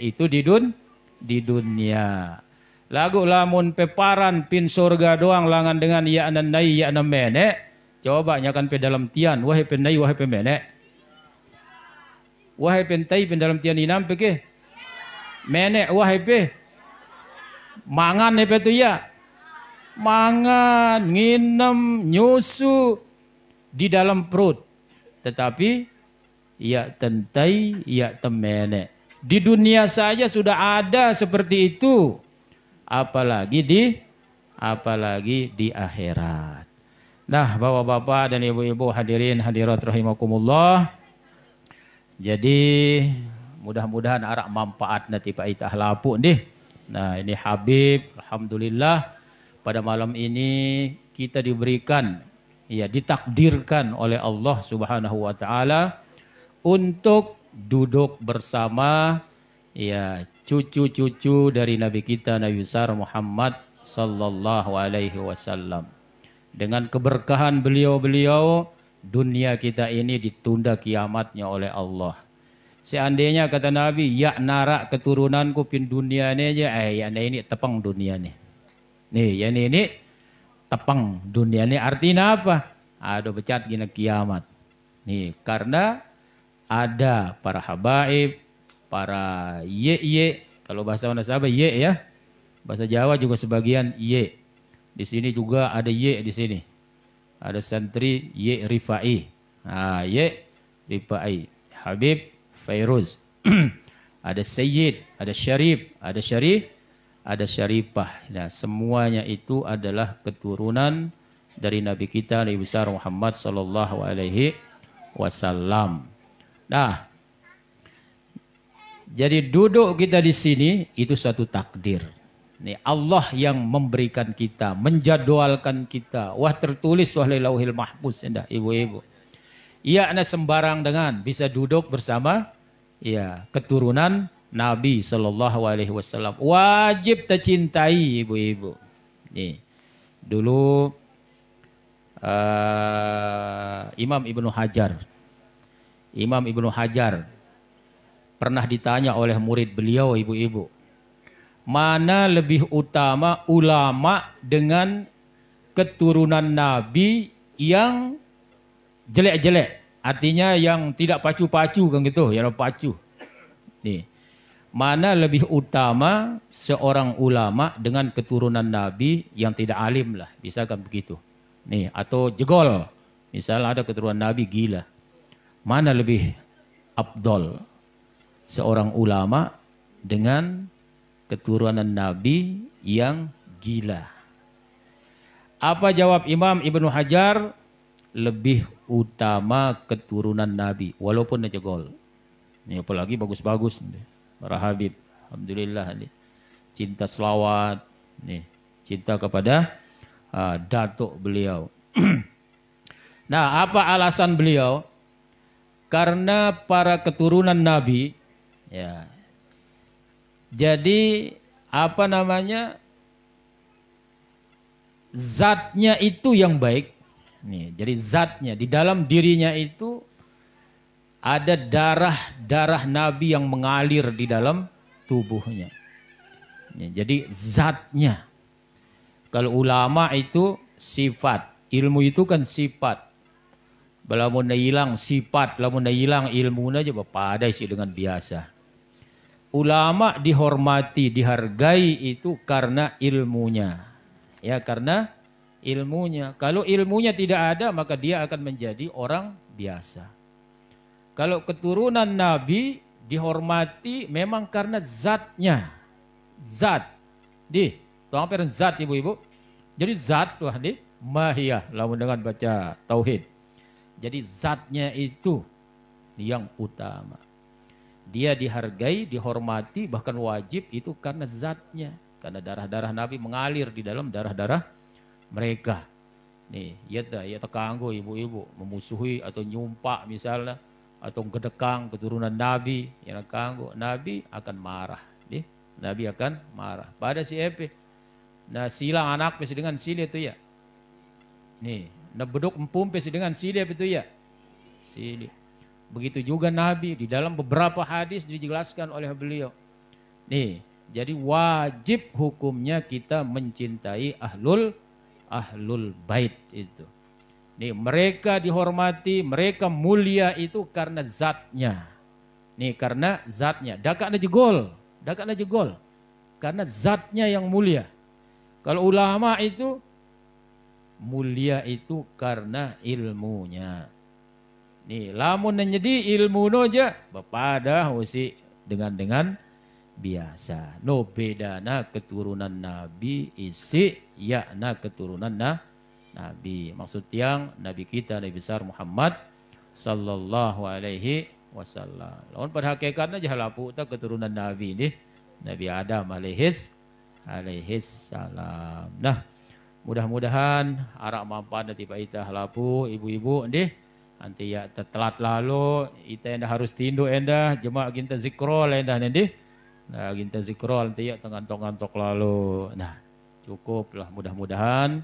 Speaker 1: itu di dun di dunia. Lagu lamun peparan pin surga doang langan dengan ya nan nai ya nan menek. Coba nyakan pe dalam tian wahai pe nai wahai pe menek. Wahai pentai Taibin dalam tian inam pekeh. Menek wahai pe. Mangan ni tu ya. Mangan, nginem, nyusu di dalam perut. Tetapi ya tentai, ya temenek. Di dunia saja sudah ada seperti itu. Apalagi di apalagi di akhirat. Nah, bapak-bapak dan ibu-ibu hadirin hadirat rahimakumullah. Jadi mudah-mudahan arak manfaat nanti Pak Itah lapuk nih. Nah ini Habib, Alhamdulillah pada malam ini kita diberikan, ya ditakdirkan oleh Allah Subhanahu Wa Taala untuk duduk bersama ya cucu-cucu dari Nabi kita Nabi besar Muhammad Sallallahu Alaihi Wasallam. Dengan keberkahan beliau-beliau, dunia kita ini ditunda kiamatnya oleh Allah. Seandainya kata Nabi, ya narak keturunanku pin dunia ini aja, eh ya ini tepang dunia nih. Nih, ya ini, ini tepang dunia ini artinya apa? Ada pecat gini kiamat. Nih, karena ada para habaib, para ye ye, kalau bahasa mana sahabat ye ya, bahasa Jawa juga sebagian ye. Di sini juga ada ye di sini ada santri Y Rifai. Ah, Y Rifai. Habib Fairuz. ada Sayyid, ada Syarif, ada Syarif, ada Syarifah. Nah, semuanya itu adalah keturunan dari Nabi kita Nabi besar Muhammad sallallahu alaihi wasallam. Nah, jadi duduk kita di sini itu satu takdir. Ini Allah yang memberikan kita, menjadwalkan kita. Wah tertulis wah lauhil mahfuz indah ibu-ibu. Ia anda sembarang dengan bisa duduk bersama ya keturunan Nabi Shallallahu Alaihi Wasallam. Wajib tercintai ibu-ibu. Nih dulu uh, Imam Ibnu Hajar, Imam Ibnu Hajar pernah ditanya oleh murid beliau ibu-ibu mana lebih utama ulama dengan keturunan Nabi yang jelek-jelek. Artinya yang tidak pacu-pacu kan gitu, ya, yang pacu. Nih. Mana lebih utama seorang ulama dengan keturunan Nabi yang tidak alim lah. Bisa kan begitu. Nih, atau jegol. Misalnya ada keturunan Nabi gila. Mana lebih abdol seorang ulama dengan keturunan Nabi yang gila. Apa jawab Imam Ibnu Hajar? Lebih utama keturunan Nabi, walaupun dia gol. Ini apalagi bagus-bagus Para Habib, alhamdulillah ini Cinta selawat, nih. Cinta kepada uh, datuk beliau. nah, apa alasan beliau? Karena para keturunan Nabi, ya, jadi apa namanya zatnya itu yang baik. Nih, jadi zatnya di dalam dirinya itu ada darah-darah Nabi yang mengalir di dalam tubuhnya. Nih, jadi zatnya. Kalau ulama itu sifat, ilmu itu kan sifat. Balamun hilang sifat, lamun hilang ilmu aja padai sih dengan biasa ulama dihormati, dihargai itu karena ilmunya. Ya, karena ilmunya. Kalau ilmunya tidak ada, maka dia akan menjadi orang biasa. Kalau keturunan nabi dihormati memang karena zatnya. Zat. Di, tolong peren zat ibu-ibu. Jadi zat wah di mahiyah lawan dengan baca tauhid. Jadi zatnya itu yang utama dia dihargai, dihormati, bahkan wajib itu karena zatnya. Karena darah-darah Nabi mengalir di dalam darah-darah mereka. Nih, ya ya terganggu ibu-ibu memusuhi atau nyumpak misalnya atau gedekang keturunan Nabi yang terganggu, Nabi akan marah. Nih, Nabi akan marah. Pada si Epi. nah silang anak pesi dengan sili itu ya. Nih, nah beduk empum pesi dengan sili itu ya. Sili. Begitu juga Nabi di dalam beberapa hadis dijelaskan oleh beliau. Nih, jadi wajib hukumnya kita mencintai ahlul ahlul bait itu. Nih, mereka dihormati, mereka mulia itu karena zatnya. Nih, karena zatnya. dakak Dakana jegol, dakana jegol. Karena zatnya yang mulia. Kalau ulama itu mulia itu karena ilmunya. Nih, lamun jadi ilmu noja bepada usi dengan dengan biasa. No beda bedana keturunan Nabi isi ya na keturunan nah, Nabi. Maksud tiang Nabi kita Nabi besar Muhammad sallallahu alaihi wasallam. Lawan pada hakikatnya jahalapu tak keturunan Nabi ini Nabi Adam alaihis alaihis salam. Nah, mudah-mudahan arak mampan nanti ita halapu ibu-ibu nih Nanti ya telat lalu yang dah harus tindu endah. jemaah ginta zikrul endah nanti. Nah ginta zikrul nanti ya tengantok-antok lalu. Nah cukuplah mudah-mudahan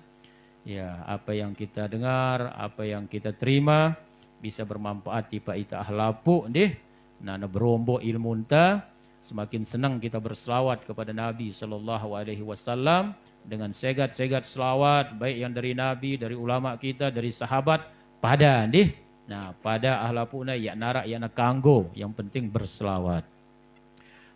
Speaker 1: ya apa yang kita dengar, apa yang kita terima bisa bermanfaat tipa kita ahlapu deh. Nah berombo ilmu ta semakin senang kita berselawat kepada Nabi sallallahu alaihi wasallam dengan segat-segat selawat baik yang dari nabi, dari ulama kita, dari sahabat pada deh Nah, pada ahlapuna yang narak yang nak nakanggo, yang penting berselawat.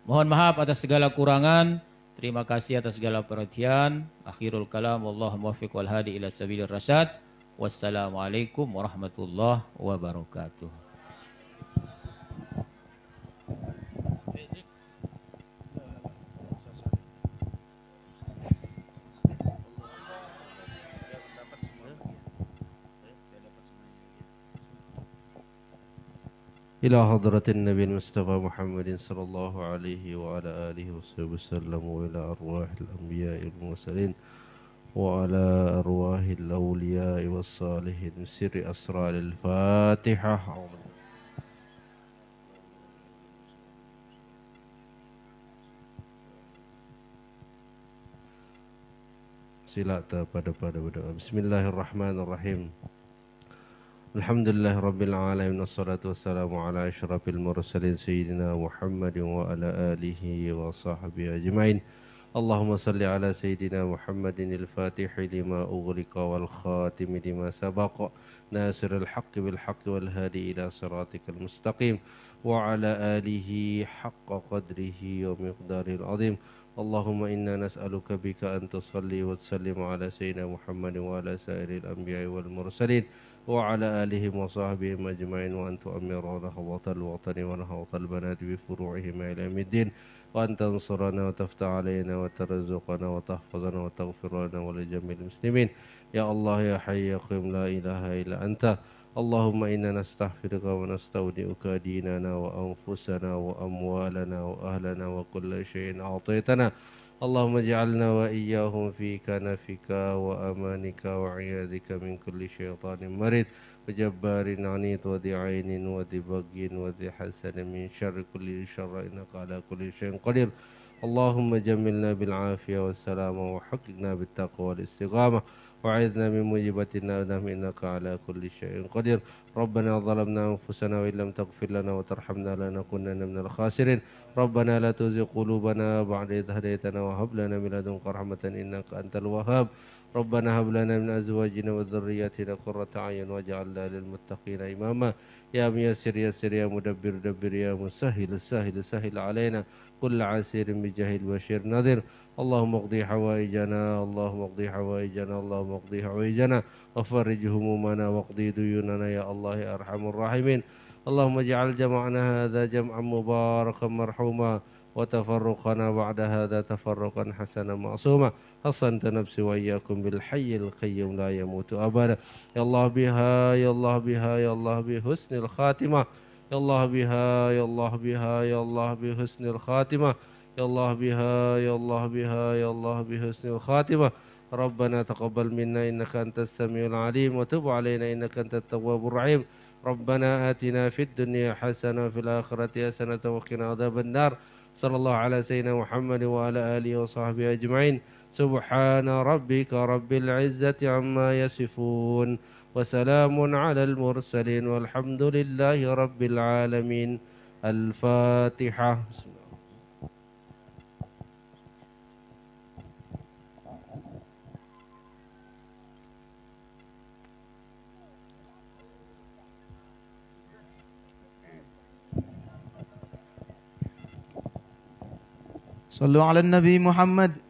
Speaker 1: Mohon maaf atas segala kurangan. Terima kasih atas segala perhatian. Akhirul kalam, Allah wafiq walhadi hadi ila sabilir rasyad. Wassalamualaikum warahmatullahi wabarakatuh.
Speaker 2: إلى حضرة النبي المصطفى محمد صلى الله عليه وعلى آله وصحبه وسلم وإلى أرواح الأنبياء المرسلين وعلى أرواح الأولياء والصالحين من سر أسرار الفاتحة Sila kepada pada berdoa. Bismillahirrahmanirrahim. الحمد لله رب العالمين والصلاة والسلام على أشرف المرسلين سيدنا محمد وعلى آله وصحبه أجمعين اللهم صل على سيدنا محمد الفاتح لما أغلق والخاتم لما سبق ناصر الحق بالحق والهادي إلى صراطك المستقيم وعلى آله حق قدره ومقداره العظيم اللهم إنا نسألك بك أن تصلي وتسلم على سيدنا محمد وعلى سائر الأنبياء والمرسلين وعلى آلهم وصحبهم أجمعين وأن تؤمرنا حوض الوطن ونحوض البنات بفروعهم إلى يوم الدين وأن تنصرنا وتفتح علينا وترزقنا وتحفظنا وتغفر لنا ولجميع المسلمين يا الله يا حي يا قيوم لا إله إلا أنت اللهم إنا نستغفرك ونستودعك ديننا وأنفسنا وأموالنا وأهلنا وكل شيء أعطيتنا اللهم اجعلنا وإياهم في كنفك وأمانك وعياذك من كل شيطان مريض وجبار عنيد وذي عين وذي بغي وذي حسن من شر كل شر إنك على كل شيء قدير اللهم جملنا بالعافية والسلامة وحققنا بالتقوى والاستقامة وعذنا من موجبات النار إنك على كل شيء قدير ربنا ظلمنا أنفسنا وإن لم تغفر لنا وترحمنا لنكونن من الخاسرين ربنا لا تزغ قلوبنا بعد إذ هديتنا وهب لنا من لدنك رحمة إنك أنت الوهاب ربنا هب لنا من أزواجنا وذرياتنا قرة أعين واجعلنا للمتقين إماما يا ميسر يسر يا مدبر دبر يا مسهل سهل سهل علينا كل عسير بجاه بشير نذر اللهم اقضي حوائجنا اللهم اقضي حوائجنا اللهم اقضي حوائجنا وفرج همومنا واقضي ديوننا يا الله يا ارحم الراحمين اللهم اجعل جمعنا هذا جمعا مباركا مرحوما وتفرقنا بعد هذا تفرقا حسنا معصوما حصنت نفسي وإياكم بالحي القيوم لا يموت أبدا يا الله بها يا الله بها يا الله بحسن الخاتمة يا الله بها يا الله بها يا الله بحسن الخاتمة يا الله بها يا الله بها يا الله بحسن الخاتمة ربنا تقبل منا إنك أنت السميع العليم وتب علينا إنك أنت التواب الرحيم ربنا آتنا في الدنيا حسنة وفي الآخرة حسنة وقنا عذاب النار صلى الله على سيدنا محمد وعلى آله وصحبه أجمعين سبحان ربك رب العزة عما يصفون وسلام على المرسلين والحمد لله رب العالمين الفاتحة بسم الله صلوا على النبي محمد